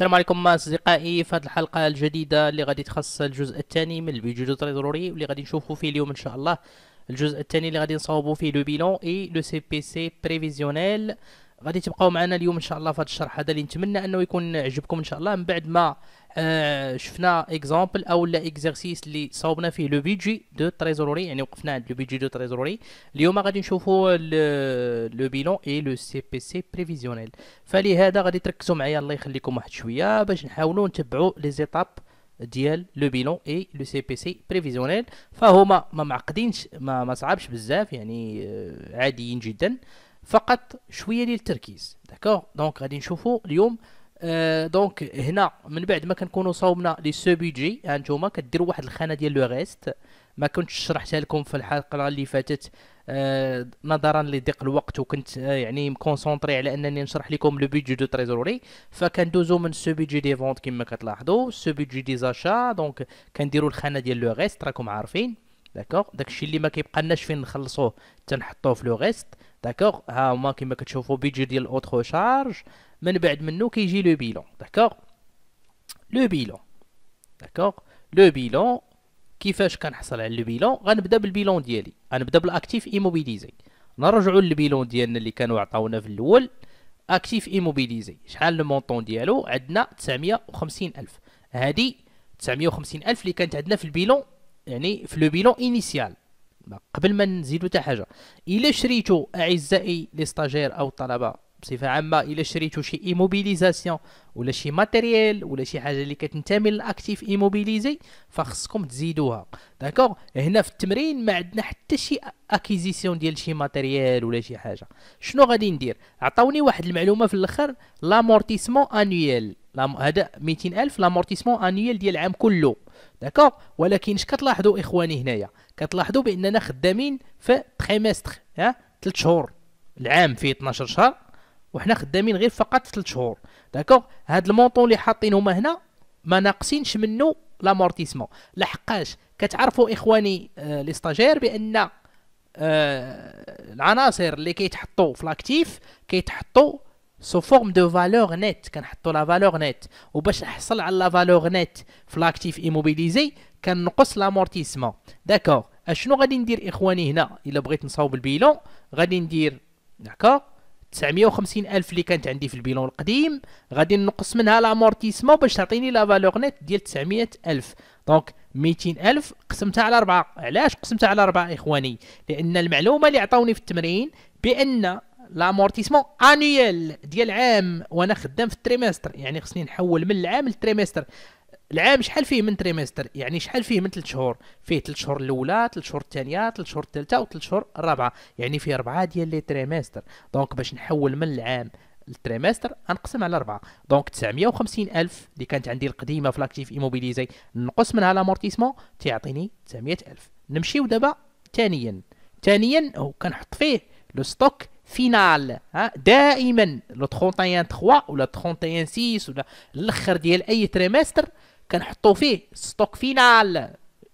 السلام عليكم اصدقائي في هذه الحلقه الجديده اللي غادي تخص الجزء الثاني من الفيديو دو ضروري واللي غادي نشوفوا فيه اليوم ان شاء الله الجزء الثاني اللي غادي نصاوبوا فيه لو بيلون اي لو سي بي سي بريفيزيونيل غادي تبقاو معنا اليوم ان شاء الله في هذا الشرح هذا اللي نتمنى انه يكون عجبكم ان شاء الله من بعد ما آه، شفنا اكزامبل او لا اكزرسيس اللي صاوبنا فيه لو بيجي دو تريزوري يعني وقفنا عند لو بيجي دو تريزوري اليوم غادي نشوفوا لو بيلون اي لو سي بي سي بريفيزيونيل فلهذا غادي تركزوا معايا الله يخليكم واحد شويه باش نحاولوا نتبعوا لي زيتاب ديال لو بيلون اي لو سي بي سي بريفيزيونيل فهما ما معقدينش ما, ما صعبش بزاف يعني آه، عاديين جدا فقط شويه ديال التركيز داكوغ دونك غادي نشوفوا اليوم آه، دونك هنا من بعد ما كنكونوا صاوبنا لي سو بيجي ها نتوما كديروا واحد الخانه ديال لو ريست ما كنتش شرحتها لكم في الحلقه اللي فاتت آه، نظرا لضيق الوقت وكنت آه، يعني مكونسونطري على انني نشرح لكم لو بيجي دو تريزوري فكندوزو من سو بيجي دي فونت كما كتلاحظوا سو بيجي دي زاشا دونك كنديروا الخانه ديال لو ريست راكم عارفين داكوغ داكشي اللي ما كيبقالناش فين نخلصوه تنحطوه في لو ريست داكوغ ها هما كما كتشوفوا بيجي ديال اوتخو شارج من بعد منه كيجي لو بيلون داكوغ لو بيلون داكوغ لو بيلون كيفاش كنحصل على لو بيلون غنبدا بالبيلون ديالي غنبدا بالاكتيف ايموبيليزي نرجعوا للبيلون ديالنا اللي كانوا عطاونا في الاول اكتيف ايموبيليزي شحال لو مونطون ديالو عندنا 950 الف هادي 950 الف اللي كانت عندنا في البيلون يعني في لو بيلون انيسيال قبل ما نزيدو حتى حاجه الا شريتو اعزائي لي ستاجير او الطلبه بصفه عامه الا شريتو شي ايموبيليزاسيون ولا شي ماتيريال ولا شي حاجه اللي كتنتمي للاكتيف ايموبيليزي فخصكم تزيدوها داكوغ هنا في التمرين ما عندنا حتى شي اكيزيسيون ديال شي ماتيريال ولا شي حاجه شنو غادي ندير عطاوني واحد المعلومه في الاخر لامورتيسمون انويل هذا الف لامورتيسمون انويل ديال العام كله داكوغ ولكن اش كتلاحظوا اخواني هنايا كتلاحظوا باننا خدامين في تريمستر ها 3 شهور العام فيه 12 شهر وحنا خدامين غير فقط 3 شهور داكوغ هاد المونطون اللي حاطين هما هنا ما ناقصينش منه لامورتيسمون لحقاش كتعرفوا اخواني آه، لي ستاجير بان آه، العناصر اللي كيتحطوا في لاكتيف كيتحطوا سو فورم دو فالور نيت كنحطوا لا فالور نيت وباش نحصل على لا فالور نيت في لاكتيف ايموبيليزي كنقص لامورتيسمون داكوغ اشنو غادي ندير اخواني هنا الا بغيت نصاوب البيلون غادي ندير داكوغ 950 الف اللي كانت عندي في البيلون القديم غادي نقص منها لامورتيسمون باش تعطيني لا فالور نيت ديال 900 الف دونك 200 الف قسمتها على 4 علاش قسمتها على 4 اخواني لان المعلومه اللي عطاوني في التمرين بان لامورتيسمون انيال ديال عام وانا خدام في التريمستر يعني خصني نحول من العام للتريمستر العام شحال فيه من تريمستر يعني شحال فيه من 3 شهور فيه 3 شهور الاولى 3 شهور الثانيه 3 شهور الثالثه و3 شهور الرابعه يعني فيه 4 ديال لي تريمستر دونك باش نحول من العام التريمستر غنقسم على 4 دونك 950 الف اللي كانت عندي القديمه في لاكتيف ايموبيليزي نقص منها لامورتيسمون تيعطيني 900 الف نمشيو دابا ثانيا ثانيا كنحط فيه لو ستوك فينال ها دائما لو 31 3 ولا 31 6 ولا الاخر ديال اي تريمستر كنحطو فيه ستوك فينال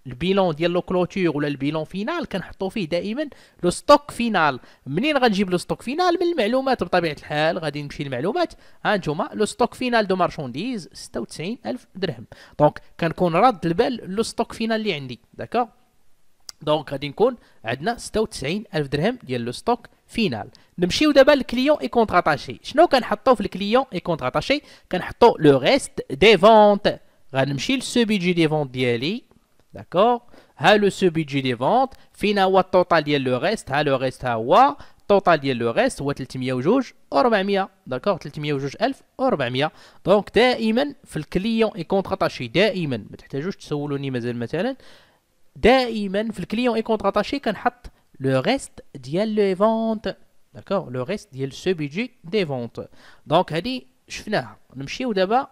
البيلون ديال لو كلوتور ولا البيلون فينال كنحطو فيه دائما لو ستوك فينال منين غنجيب لو ستوك فينال من المعلومات بطبيعه الحال غادي نمشي للمعلومات ها نتوما لو ستوك فينال دو مارشونديز الف درهم دونك كنكون رد البال لو ستوك فينال اللي عندي داكوغ دونك غادي نكون عندنا الف درهم ديال لو ستوك فينال نمشيو دابا للكليون اي اتاشي شنو كنحطو في الكليون اي اتاشي كنحطو لو ريست دي فونت غنمشي للسو بيجي دي فونت ديالي داكوغ ها لو سو بيجي دي فونت فينا هو التوتال ديال لو غيست ها لو غيست ها هو التوتال ديال لو غيست هو 302 و400 302 الف و400 دونك دائما في الكليون اي اتاشي دائما ما تحتاجوش تسولوني مازال مثلا دائما في الكليون اي اتاشي كنحط لو غيست ديال لو فونت داكوغ لو غيست ديال سو بيجي دي فونت دونك هادي شفناها نمشيو دابا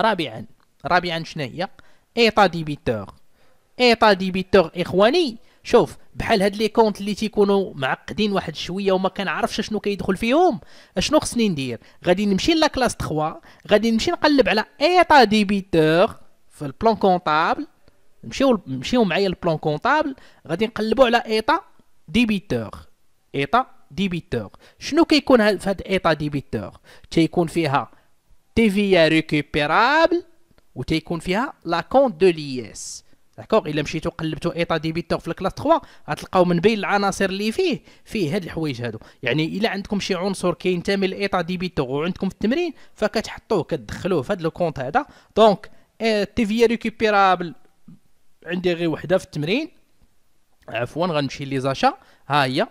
رابعا رابعا شناهي ايطا ديبيتور ايطا ديبيتور اخواني شوف بحال هاد لي كونت اللي تيكونوا معقدين واحد شويه وما كنعرفش شنو كيدخل فيهم اشنو خصني ندير غادي نمشي لا كلاس 3 غادي نمشي نقلب على ايطا ديبيتور في البلان كونطابل نمشيو نمشيو معايا البلان كونطابل غادي نقلبوا على ايطا ديبيتور ايطا ديبيتور شنو كيكون في هاد ايطا ديبيتور تيكون فيها تيفيا ريكوبيرابل وتيكون فيها لاكونت دو لي اس داكوغ الا مشيتو قلبتو ايطا ديبيتور في الكلاس 3 غتلقاو من بين العناصر اللي فيه فيه هاد الحوايج هادو يعني الا عندكم شي عنصر كينتمي لايطا ديبيتور وعندكم في التمرين فكتحطوه كتدخلوه في هاد لو كونت هذا دونك إيه، تي في ريكوبيرابل عندي غير وحده في التمرين عفوا غنمشي لي زاشا ها هي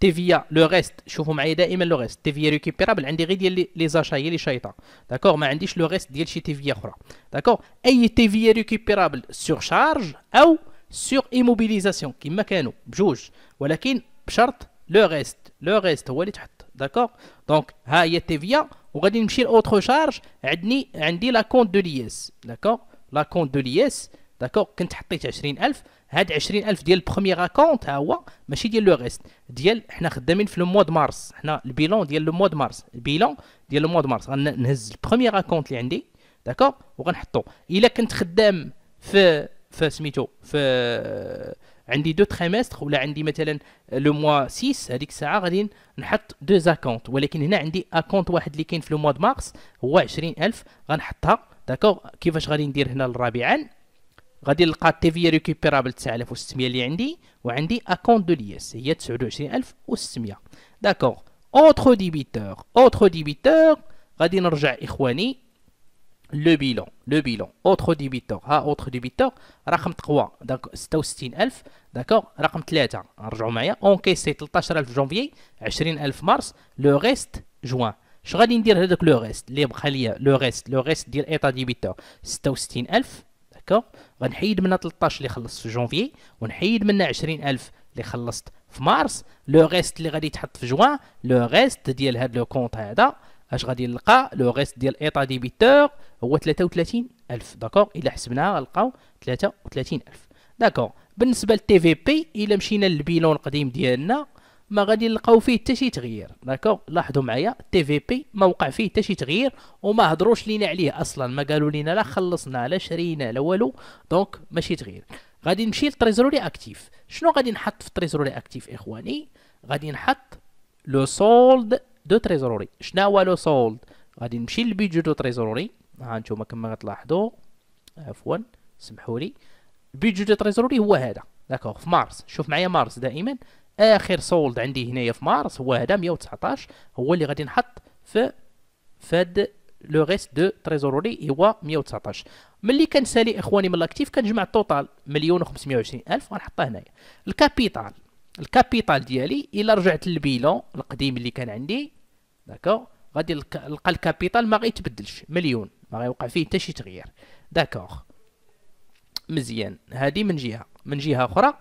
تيفيا لو ريست شوفوا معايا دائما لو ريست تيفيا ريكوبيرابل عندي غير ديال لي زاشا هي اللي شايطه داكوغ ما عنديش لو ريست ديال شي تيفيا اخرى داكوغ اي تيفيا ريكوبيرابل سور شارج او سور ايموبيليزاسيون كما كانوا بجوج ولكن بشرط لو ريست لو ريست هو اللي تحط داكوغ دونك ها هي تيفيا وغادي نمشي لاوتر شارج عندي عندي لا كونت دو لياس داكوغ لا كونت دو لياس داكوغ كنت حطيت 20000 هاد 20000 ديال البروميير اكونت ها هو ماشي ديال لو ريست ديال حنا خدامين في لو موا مارس حنا البيلون ديال لو موا مارس البيلون ديال لو موا مارس غنهز البروميير اكونت اللي عندي داكوغ وغنحطو الا كنت خدام في في سميتو في عندي دو تريمستر ولا عندي مثلا لو موا 6 هذيك الساعه غادي نحط دو زاكونت ولكن هنا عندي اكونت واحد اللي كاين في لو موا مارس هو 20000 غنحطها داكوغ كيفاش غادي ندير هنا للربيعان غادي نلقى تي في ريكوبيرابل 9600 اللي عندي وعندي اكونت دو ليس هي 29600 داكوغ اوتر ديبيتور اوتر ديبيتور غادي نرجع اخواني لو بيلون لو بيلون اوتر ديبيتور ها اوتر ديبيتور رقم 3 داك 66000 داكوغ رقم 3 نرجعوا معايا اونكيسي 13000 جونفي 20000 مارس لو ريست جوان اش غادي ندير هذاك لو ريست اللي بقى ليا لو ريست لو ريست ديال ايتا ديبيتور 66000 هكا غنحيد منها 13 اللي خلصت في جونفي ونحيد منها 20000 اللي خلصت في مارس لو غيست اللي غادي تحط في جوان لو غيست ديال هاد لو كونط هذا اش غادي نلقى لو غيست ديال ايطا ديبيتور هو 33000 داكوغ الا حسبناها غنلقاو 33000 داكوغ بالنسبه للتي في بي الا مشينا للبيلون القديم ديالنا ما غادي نلقاو فيه حتى شي تغيير داكو لاحظوا معايا تي في بي ما وقع فيه حتى شي تغيير وما هضروش لينا عليه اصلا ما قالوا لينا لا خلصنا لا شرينا لا والو دونك ماشي تغيير غادي نمشي للتريزوري اكتيف شنو غادي نحط في التريزوري اكتيف اخواني غادي نحط لو سولد دو تريزوري شنو هو لو سولد غادي نمشي للبيدجو دو تريزوري ها نتوما كما غتلاحظوا عفوا سمحوا لي البيجو دو تريزوري هو هذا داكوغ في مارس شوف معايا مارس دائما اخر سولد عندي هنايا في مارس هو هذا 119 هو اللي غادي نحط في فاد لو ريست دو تريزوروري هو 119 ملي كنسالي اخواني من الاكتيف كنجمع التوتال مليون و520 الف غنحطها هنايا الكابيتال الكابيتال ديالي الا رجعت للبيلون القديم اللي كان عندي داكور غادي نلقى الكابيتال ما غيتبدلش مليون ما غيوقع فيه حتى شي تغيير داكور مزيان هذه من جهه من جهه اخرى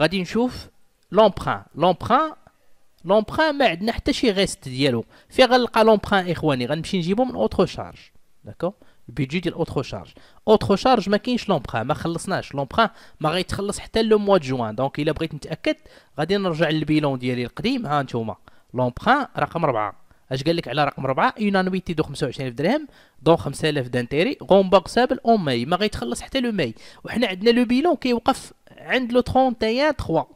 غادي نشوف لومبران لومبران لومبران ما عندنا حتى شي غيست ديالو في غنلقى لومبران اخواني غنمشي نجيبو من اوترو شارج داكو البيجي ديال اوترو شارج اوترو شارج ما كاينش لومبران ما خلصناش لومبران ما غيتخلص حتى لو موا جوان دونك الا بغيت نتاكد غادي نرجع للبيلون ديالي القديم ها نتوما لومبران رقم 4 اش قال لك على رقم 4 يونانويتي دو 25000 درهم دو 5000 دانتيري غومباكسابل اون ماي ما غيتخلص حتى لو ماي وحنا عندنا لو بيلون كيوقف عند لو 31 3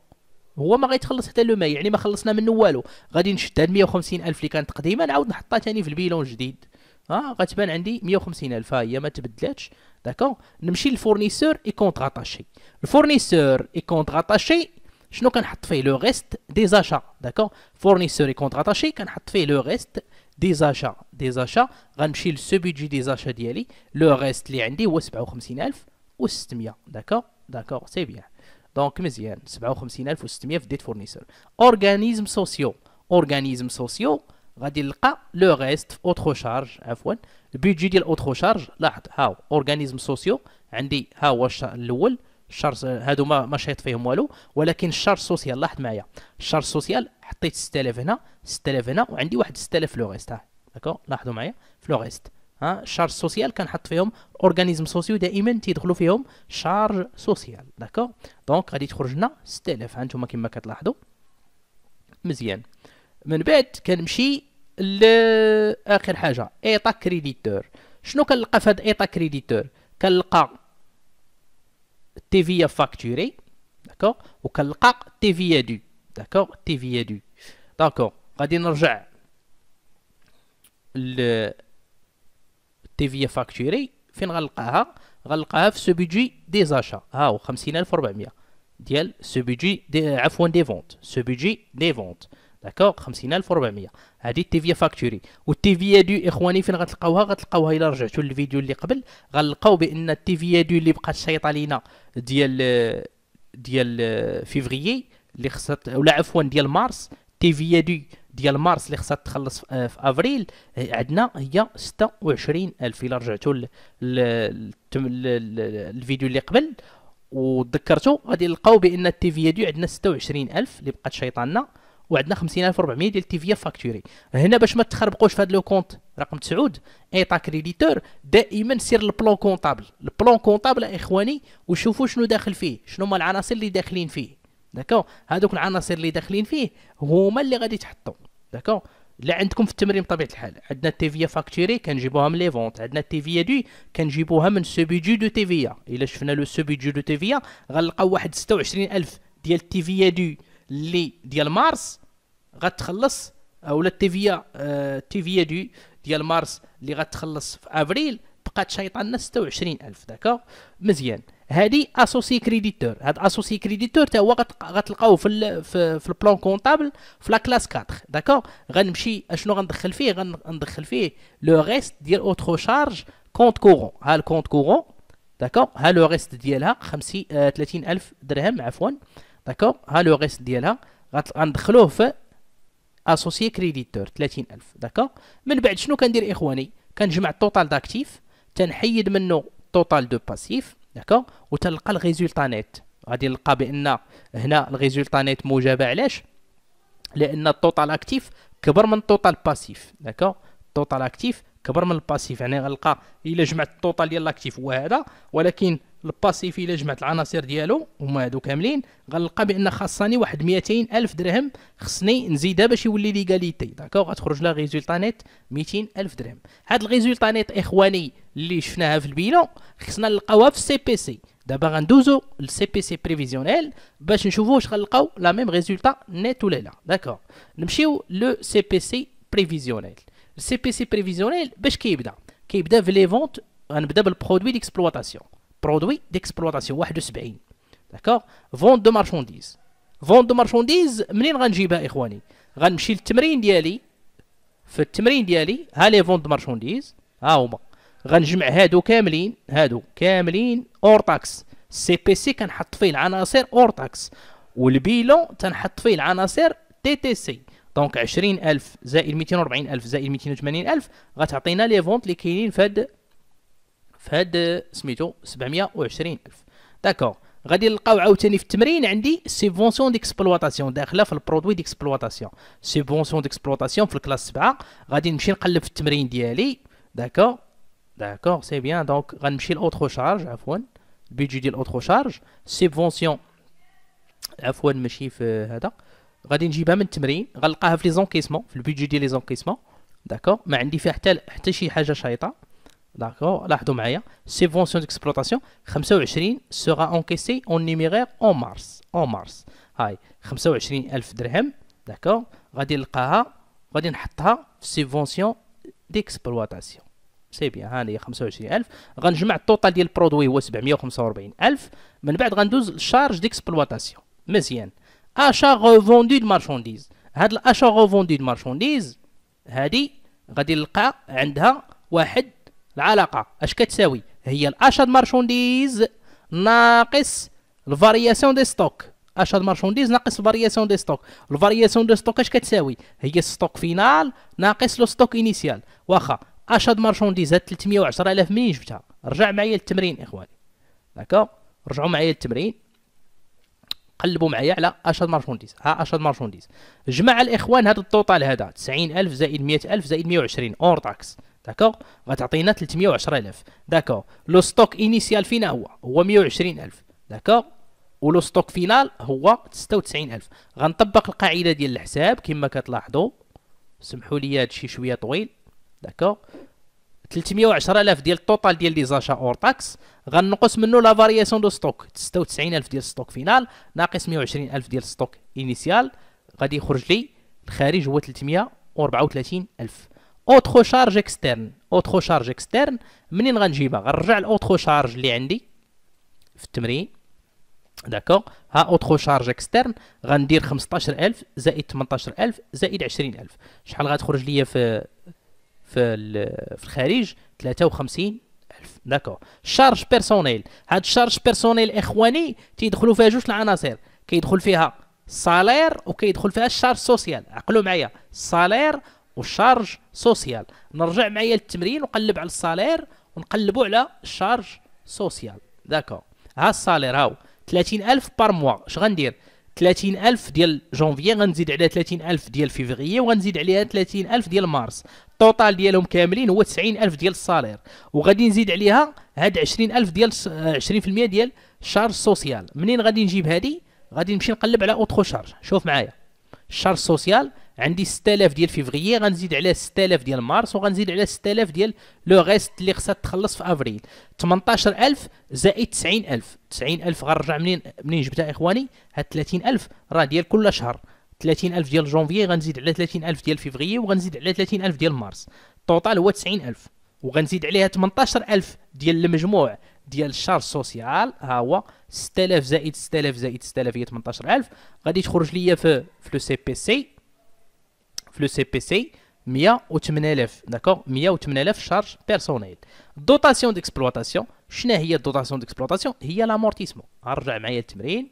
هو ما غيتخلص حتى لو ماي يعني ما خلصنا منه والو غادي نشد هاد 150 الف اللي كانت قديمه نعاود نحطها ثاني في البيلون جديد ها آه غتبان عندي 150 الف ها هي ما تبدلاتش داكور نمشي للفورنيسور اي كونت الفورنيسور اي كونت شنو كنحط فيه لو ريست دي زاشا داكور فورنيسور اي كونت كنحط فيه لو ريست دي زاشا دي زاشا غنمشي للسو بيجي دي زاشا ديالي لو ريست اللي عندي هو و600 داكور داكور سي بيان دونك مزيان 57600 في ديت فورنيسور اورغانيزم سوسيو اورغانيزم سوسيو غادي نلقى لو ريست في اوتخو شارج عفوا البيدجي ديال اوتخو شارج لاحظ هاو اورغانيزم سوسيو عندي ها هو الاول الشارج هادو ما ما فيهم والو ولكن الشارج سوسيال لاحظ معايا الشارج سوسيال حطيت 6000 هنا 6000 هنا وعندي واحد 6000 في لو ريست داكور لاحظوا معايا في لو ريست ها شارج سوسيال كنحط فيهم اورغانيزم سوسيو دائما تيدخلوا فيهم شارج سوسيال داكور دونك غادي تخرج لنا 6000 ها نتوما كما كتلاحظوا مزيان من بعد كنمشي لاخر حاجه ايطا كريديتور شنو كنلقى في هاد ايطا كريديتور كنلقى تيفيا فاكتوري داكور وكنلقى تيفيا دو داكور تيفيا دو داكور غادي نرجع ل تيفيا فاكتوري فين غنلقاها غنلقاها في سو بيجي دي زاشا هاو 50400 ديال سو بيجي دي عفوا دي فونت سو بيجي دي فونت داكوغ 50400 تي في فاكتوري في دو اخواني فين غتلقاوها غتلقاوها الا رجعتوا للفيديو اللي قبل غنلقاو بان التي في دو اللي بقات شايطه لينا ديال ديال فيفريي اللي خصها ولا عفوا ديال مارس تيفيا دو ديال مارس اللي خصها تخلص في آه، افريل آه، عندنا هي 26000 الى رجعتوا الفيديو اللي قبل وتذكرتوا غادي نلقاو بان التيفيا دي عندنا 26000 اللي بقات شيطاننا وعندنا 50400 ديال التيفيا فاكتوري هنا باش ما تخربقوش في هذا لو كونت رقم 9 ايطا كريديتور دائما سير البلون كونطابل البلون كونطابل اخواني وشوفوا شنو داخل فيه شنو هما العناصر اللي داخلين فيه داكو هادوك العناصر اللي داخلين فيه هما اللي غادي تحطوا داكو لا عندكم في التمرين بطبيعه الحال عندنا فيا فاكتوري كنجيبوها من لي فونت عندنا فيا دو كنجيبوها من سوبيديو دو تيفيا الا شفنا لو سوبيديو دو تيفيا غنلقاو واحد 26000 ديال فيا دو اللي ديال مارس غتخلص اولا فيا تي فيا دو آه، ديال مارس اللي غتخلص في افريل بقات شيطاننا 26000 داكو مزيان هذه اسوسي كريديتور هاد اسوسي كريديتور حتى هو غتلقاوه في الـ في, البلان كونطابل في لا كلاس 4 داكور غنمشي اشنو غندخل فيه غندخل فيه لو ريست ديال اوتخو شارج كونت كورون ها الكونت كورون داكور ها لو ريست ديالها 50 آه 30000 درهم عفوا داكور ها لو ريست ديالها غندخلوه في اسوسي كريديتور 30000 داكور من بعد شنو كندير اخواني كنجمع التوتال داكتيف تنحيد منه التوتال دو باسيف داكوغ وتلقى الريزولطا نيت غادي نلقى بان هنا الريزولطا نيت موجبه علاش لان التوتال اكتيف كبر من التوتال باسيف داكوغ التوتال اكتيف كبر من الباسيف يعني غنلقى الا جمعت التوتال ديال لاكتيف هو هذا ولكن الباسيف الا جمعت العناصر ديالو هما هادو كاملين غنلقى بان خاصني واحد 200 الف درهم خصني نزيدها باش يولي ليغاليتي داكوغ غتخرج لها ريزولتا نيت 200 الف درهم هاد الريزولتا نيت اخواني اللي شفناها في البيلون خصنا نلقاوها في السي بي سي دابا غندوزو للسي بي سي بريفيزيونيل باش نشوفو واش غنلقاو لا ميم ريزولتا نيت ولا لا داكوغ نمشيو لو سي بي سي بريفيزيونيل سي بي سي بريفيزيونيل باش كيبدا كيبدا في لي فونت غنبدا بالبرودوي ديكسبلواتاسيون برودوي ديكسبلواتاسيون 71 داكوغ فونت دو مارشونديز فونت دو مارشونديز منين غنجيبها اخواني غنمشي للتمرين ديالي في التمرين ديالي ها لي فونت دو مارشونديز ها هما غنجمع هادو كاملين هادو كاملين اور تاكس سي بي سي كنحط فيه العناصر اور تاكس والبيلون تنحط فيه العناصر تي تي سي دونك 20000 زائد 240000 زائد 280000 غتعطينا لي فونت اللي كاينين في هاد في هاد سميتو 720000 داكور غادي نلقاو عاوتاني في التمرين عندي سيبونسيون ديكسبلواتاسيون داخله في البرودوي ديكسبلواتاسيون سيبونسيون ديكسبلواتاسيون في الكلاس 7 غادي نمشي نقلب في التمرين ديالي داكور داكور سي بيان دونك غنمشي لاوترو شارج عفوا البيجي ديال اوترو شارج سيبونسيون عفوا ماشي في هذا غادي نجيبها من التمرين غنلقاها في لي زونكيسمون في البيدجي ديال لي زونكيسمون داكور ما عندي فيها حتى حتى شي حاجه شايطه داكور لاحظوا معايا سيفونسيون ديكسبلوطاسيون 25 سوغا اونكيسي اون نيميغير اون مارس اون مارس هاي الف درهم داكور غادي نلقاها غادي نحطها في سيفونسيون ديكسبلوطاسيون سي بيان ها هي 25000 غنجمع التوتال ديال البرودوي هو 745000 من بعد غندوز للشارج ديكسبلوطاسيون مزيان اشا غوفوندي مارشونديز هاد الاشا غوفوندي مارشونديز هادي غادي نلقى عندها واحد العلاقه اش كتساوي هي الاشا مارشونديز ناقص الفارياسيون دي ستوك اشا مارشونديز ناقص الفارياسيون دي ستوك الفارياسيون دي ستوك اش كتساوي هي ستوك فينال ناقص لو ستوك انيسيال واخا اشا مارشونديز هاد 310000 منين جبتها رجع معايا للتمرين اخواني داكوغ رجعوا معايا للتمرين قلبوا معايا على اشهر مارشونديز ها اشهر مارشونديز جمع الاخوان هذا التوتال هذا 90000 زائد 100000 زائد 120 اور تاكس داكوغ غتعطينا 310000 داكوغ لو ستوك انيسيال فينا هو هو 120000 داكوغ ولو ستوك فينال هو 96000 غنطبق القاعده ديال الحساب كما كتلاحظوا سمحوا لي هادشي شويه طويل داكوغ 300000 ديال التوتال ديال لي زاشا اور تاكس غنقص منه لا فارياسيون دو ستوك 96000 ديال ستوك فينال ناقص 120000 ديال ستوك انيسيال غادي يخرج لي الخارج هو 334000 اوتخو شارج اكسترن اوتخو شارج اكسترن منين غنجيبها غنرجع لاوترو شارج اللي عندي في التمرين داكوغ ها اوتخو شارج اكسترن غندير 15000 زائد 18000 زائد 20000 شحال غتخرج ليا في في في الخارج 53 الف داكور شارج بيرسونيل هاد الشارج بيرسونيل اخواني تيدخلوا فيها جوج العناصر كيدخل فيها الصالير وكيدخل فيها الشارج سوسيال عقلوا معايا الصالير والشارج سوسيال نرجع معايا للتمرين ونقلب على الصالير ونقلبوا على الشارج سوسيال داكور ها الصالير هاو 30000 بار موا اش غندير 30 ألف ديال جونفي غنزيد عليها ألف ديال فيفري وغنزيد عليها 30 ألف ديال مارس التوتال ديالهم كاملين هو 90 ألف ديال الصالير وغادي نزيد عليها هاد 20 ألف ديال 20% آه، ديال الشارج سوسيال منين غادي نجيب هادي غادي نمشي نقلب على اوتخو شارج شوف معايا الشارج سوسيال عندي 6000 ديال فيفريي غنزيد عليه 6000 ديال مارس وغنزيد عليه 6000 ديال لو ريست اللي خصها تخلص في افريل 18000 زائد 90000 90000 غنرجع منين منين جبتها اخواني هاد 30000 راه ديال كل شهر 30000 ديال جونفي غنزيد على 30000 ديال فيفريي وغنزيد على 30000 ديال مارس التوتال هو 90000 وغنزيد عليها 18000 ديال المجموع ديال الشارج سوسيال ها هو 6000 زائد 6000 زائد 6000 هي 18000 غادي تخرج ليا في في لو سي بي سي في لو سي بي سي 108000 داكور 108000 شارج بيرسونيل دوطاسيون ديكسبلوطاسيون شنو هي الدوطاسيون ديكسبلوطاسيون هي لامورتيسمون ارجع معايا التمرين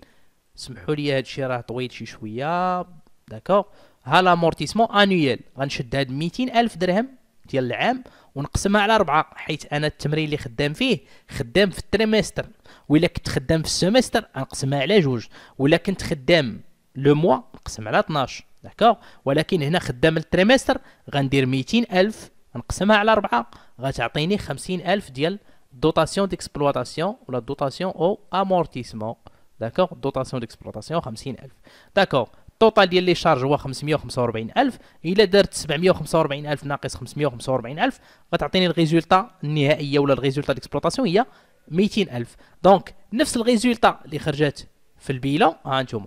سمحوا لي الشيء راه طويل شي شويه داكور ها لامورتيسمون انويل غنشد هاد 200000 درهم ديال العام ونقسمها على اربعه حيت انا التمرين اللي خدام فيه خدام في التريمستر ولا كنت خدام في السيمستر غنقسمها على جوج ولا كنت خدام لو موا نقسم على 12 داكوغ ولكن هنا خدام التريمستر غندير ميتين ألف نقسمها على ربعة غتعطيني خمسين ألف ديال دوطاسيون ديكسبلواتاسيون ولا دوطاسيون او امورتيسمون داكوغ دوطاسيون ديكسبلواتاسيون ألف داكوغ التوتال ديال لي شارج هو 545000 الا درت 745000 ناقص 545000 غتعطيني الريزولطا النهائيه ولا الريزولطا ديكسبلوطاسيون هي 200000 دونك نفس الريزولطا اللي خرجت في البيلون ها انتم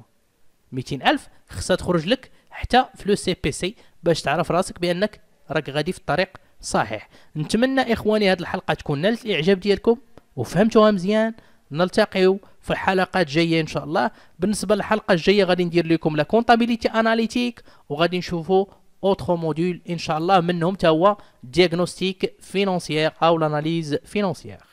200000 خصها تخرج لك حتى في لو سي بي سي باش تعرف راسك بانك راك غادي في الطريق صحيح نتمنى اخواني هذه الحلقه تكون نالت الاعجاب ديالكم وفهمتوها مزيان نلتقيو في الحلقات الجايه ان شاء الله بالنسبه للحلقه الجايه غادي ندير لكم لا كونطابيليتي اناليتيك وغادي نشوفوا اوتر موديول ان شاء الله منهم تا هو ديغنوستيك فينانسيير او لاناليز فينانسيير